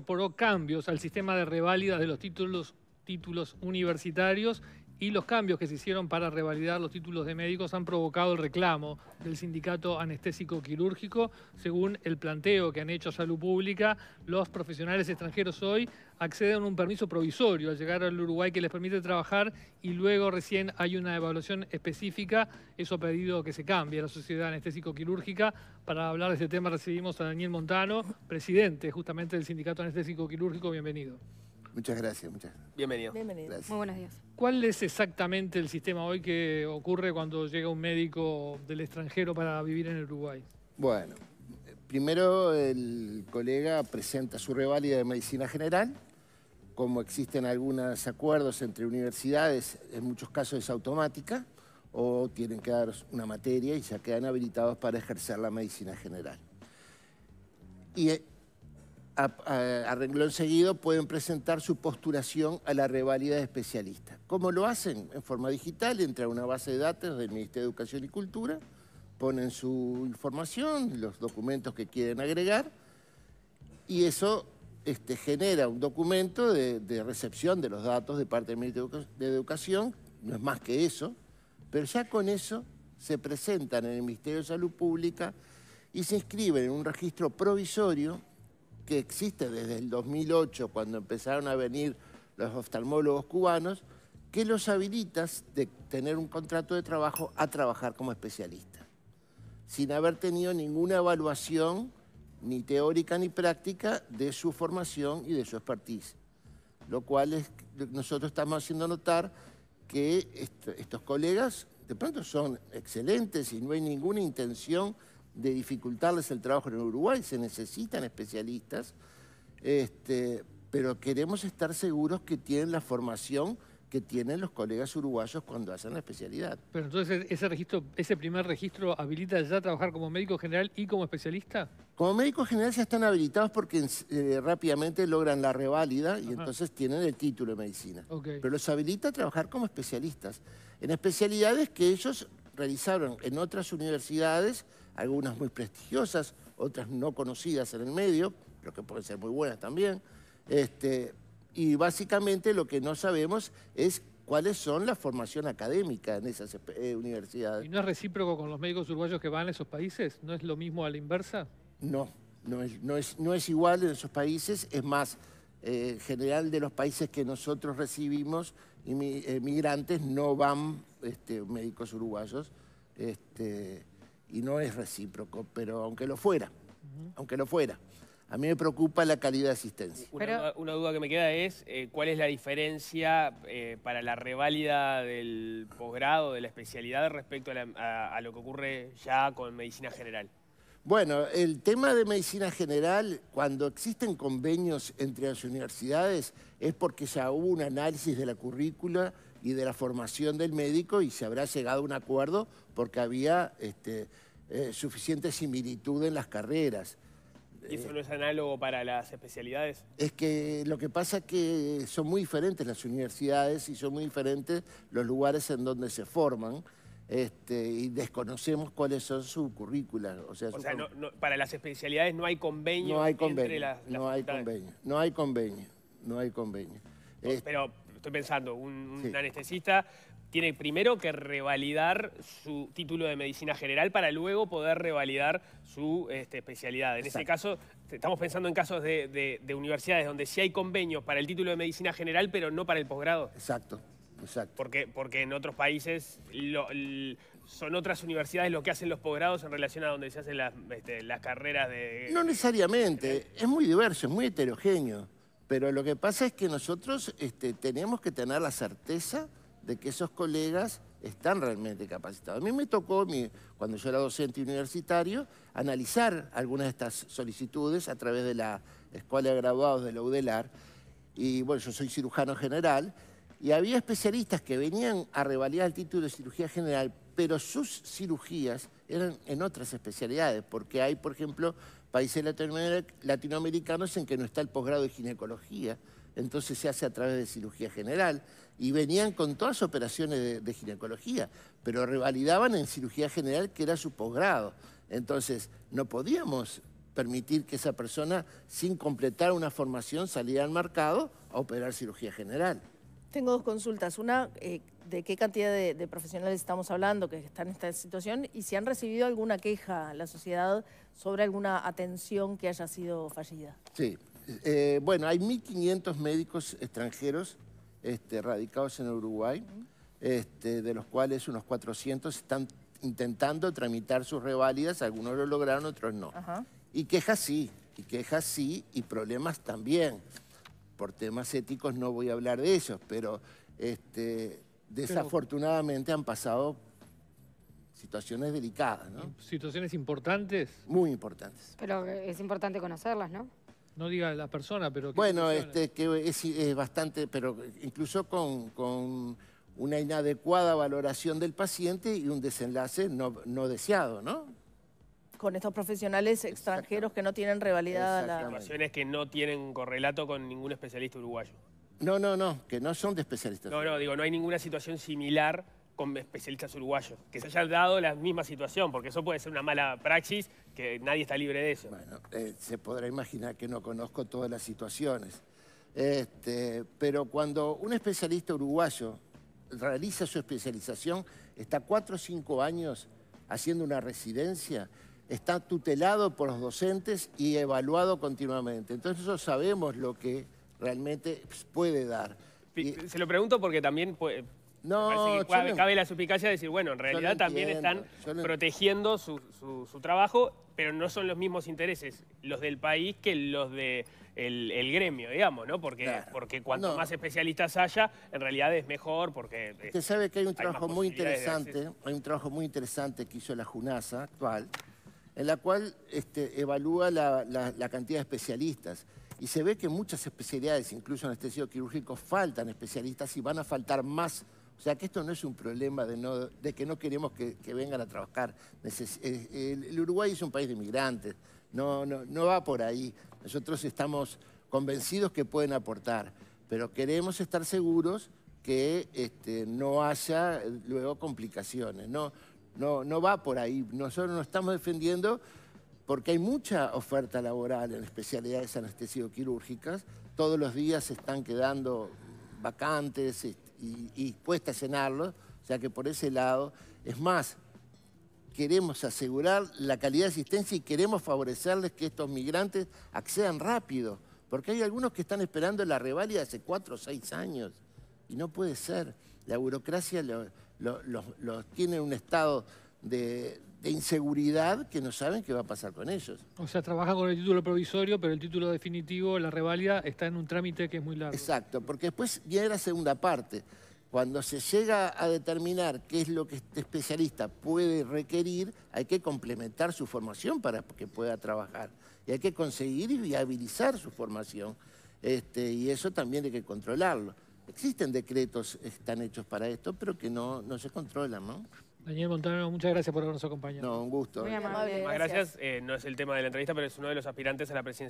incorporó cambios al sistema de reválida de los títulos universitarios y los cambios que se hicieron para revalidar los títulos de médicos han provocado el reclamo del sindicato anestésico quirúrgico. Según el planteo que han hecho a Salud Pública, los profesionales extranjeros hoy acceden a un permiso provisorio al llegar al Uruguay que les permite trabajar y luego recién hay una evaluación específica. Eso ha pedido que se cambie la Sociedad Anestésico Quirúrgica. Para hablar de este tema recibimos a Daniel Montano, presidente justamente del Sindicato Anestésico Quirúrgico. Bienvenido. Muchas gracias, muchas gracias. Bienvenido. Bienvenido. Muy buenos días. ¿Cuál es exactamente el sistema hoy que ocurre cuando llega un médico del extranjero para vivir en Uruguay? Bueno, primero el colega presenta su reválida de medicina general. Como existen algunos acuerdos entre universidades, en muchos casos es automática, o tienen que dar una materia y ya quedan habilitados para ejercer la medicina general. Y a, a, seguido pueden presentar su postulación a la revalida de especialista. ¿Cómo lo hacen? En forma digital, entra a una base de datos del Ministerio de Educación y Cultura, ponen su información, los documentos que quieren agregar, y eso este, genera un documento de, de, recepción de los datos de parte del Ministerio de Educación, no es más que eso, pero ya con eso se presentan en el Ministerio de Salud Pública y se inscriben en un registro provisorio que existe desde el 2008, cuando empezaron a venir los oftalmólogos cubanos, que los habilitas de tener un contrato de trabajo a trabajar como especialista, sin haber tenido ninguna evaluación, ni teórica ni práctica, de su formación y de su expertise. Lo cual es, nosotros estamos haciendo notar que estos colegas de pronto son excelentes y no hay ninguna intención de dificultarles el trabajo en Uruguay, se necesitan especialistas, este, pero queremos estar seguros que tienen la formación que tienen los colegas uruguayos cuando hacen la especialidad. Pero entonces ¿e-, ese registro, ese primer registro habilita ya a trabajar como médico general y como especialista? Como médico general ya están habilitados porque eh, rápidamente logran la reválida y entonces tienen el título de medicina. Pero los habilita a trabajar como especialistas en especialidades que ellos realizaron en otras universidades algunas muy prestigiosas, otras no conocidas en el medio, pero que pueden ser muy buenas también. Este, y básicamente lo que no sabemos es cuáles son la formación académica en esas eh, universidades. ¿Y no es recíproco con los médicos uruguayos que van a esos países? ¿No es lo mismo a la inversa? No, no es, no es, no es igual en esos países. Es más, eh, general de los países que nosotros recibimos, eh, migrantes no van este, médicos uruguayos. Este, y no es recíproco, pero aunque lo fuera, aunque lo fuera. A mí me preocupa la calidad de asistencia. Una, duda, que me queda es, eh, ¿cuál es la diferencia eh, para la reválida del posgrado, de la especialidad, respecto a, lo que ocurre ya con medicina general? Bueno, el tema de medicina general, cuando existen convenios entre las universidades, es porque ya hubo un análisis de la currícula, y de la formación del médico y se habrá llegado a un acuerdo porque había este, eh, suficiente similitud en las carreras. ¿Y eso no es análogo para las especialidades? Es que lo que pasa es que son muy diferentes las universidades y son muy diferentes los lugares en donde se forman. Este, y desconocemos cuáles son sus currículas. O sea, para las especialidades no hay convenio, entre las, las no, hay convenio, no hay convenio, no hay convenio, no hay Pero estoy pensando, un, anestesista tiene primero que revalidar su título de medicina general para luego poder revalidar su este, especialidad. En ese caso, estamos pensando en casos de, universidades donde sí hay convenios para el título de medicina general, pero no para el posgrado. Exacto. Exacto. Porque, porque en otros países son otras universidades lo que hacen los posgrados en relación a donde se hacen las este, carreras de... No necesariamente, es muy diverso, es muy heterogéneo. Pero lo que pasa es que nosotros este, tenemos que tener la certeza de que esos colegas están realmente capacitados. A mí me tocó, cuando yo era docente universitario, analizar algunas de estas solicitudes a través de la Escuela de Graduados de la UDELAR. Y bueno, yo soy cirujano general y había especialistas que venían a revalidar el título de cirugía general, pero sus cirugías eran en otras especialidades, porque hay, por ejemplo, países latinoamericanos en que no está el posgrado de ginecología, entonces se hace a través de cirugía general, y venían con todas operaciones de, de ginecología, pero revalidaban en cirugía general que era su posgrado. Entonces, no podíamos permitir que esa persona, sin completar una formación, saliera al mercado a operar cirugía general. Tengo dos consultas. Una, eh, ¿de qué cantidad de, profesionales estamos hablando que están en esta situación? Y si han recibido alguna queja la sociedad sobre alguna atención que haya sido fallida. Sí. Eh, bueno, hay 1.500 médicos extranjeros este, radicados en Uruguay, este, de los cuales unos 400 están intentando tramitar sus reválidas. Algunos lo lograron, otros no. Y quejas sí, y quejas sí, y problemas también por temas éticos no voy a hablar de ellos, pero este, desafortunadamente han pasado situaciones delicadas, ¿Situaciones importantes? Muy importantes. Pero es importante conocerlas, ¿no? No diga la persona, pero... Bueno, este, que es, es, bastante, pero incluso con, una inadecuada valoración del paciente y un desenlace no, no deseado, ¿no? con estos profesionales extranjeros que no tienen a la... Informaciones que no tienen correlato con ningún especialista uruguayo. No, no, no, que no son de especialistas. No, no, digo, no hay ninguna situación similar con especialistas uruguayos, que se hayan dado la misma situación, porque eso puede ser una mala praxis, que nadie está libre de eso. Bueno, eh, se podrá imaginar que no conozco todas las situaciones. Este, pero cuando un especialista uruguayo realiza su especialización, está cuatro o cinco años haciendo una residencia, está tutelado por los docentes y evaluado continuamente. Entonces eso sabemos lo que realmente puede dar. Se lo pregunto porque también puede, no, cabe, la suspicacia de decir, bueno, en realidad también están protegiendo su, trabajo, pero no son los mismos intereses los del país que los del gremio, digamos, ¿no? Porque, cuanto más especialistas haya, en realidad es mejor porque... Usted sabe que hay un trabajo muy interesante, hay un trabajo muy interesante que hizo la Junasa actual, en la cual este, evalúa la, cantidad de especialistas. Y se ve que muchas especialidades, incluso en anestesio quirúrgico, faltan especialistas y van a faltar más. O sea que esto no es un problema de, que no queremos que, vengan a trabajar. Eh, el, Uruguay es un país de inmigrantes, no, va por ahí. Nosotros estamos convencidos que pueden aportar, pero queremos estar seguros que este, no haya luego complicaciones. No, no, va por ahí. Nosotros nos estamos defendiendo porque hay mucha oferta laboral en especialidades anestesio-quirúrgicas, Todos los días se están quedando vacantes y, dispuestas a cenarlos, O sea que por ese lado, es más, queremos asegurar la calidad de asistencia y queremos favorecerles que estos migrantes accedan rápido, porque hay algunos que están esperando la revalida hace cuatro o seis años y no puede ser. La burocracia los, tienen un estado de, inseguridad que no saben qué va a pasar con ellos. O sea, trabajan con el título provisorio, pero el título definitivo, la revalida, está en un trámite que es muy largo. Exacto, porque después viene la segunda parte. Cuando se llega a determinar qué es lo que este especialista puede requerir, hay que complementar su formación para que pueda trabajar. Y hay que conseguir y viabilizar su formación. Este, y eso también hay que controlarlo. Existen decretos que están hechos para esto, pero que no, no se controlan, ¿no? Daniel Montano, muchas gracias por habernos acompañado. No, un gusto. Muy amable. Gracias. Eh, no es el tema de la entrevista, pero es uno de los aspirantes a la presidencia.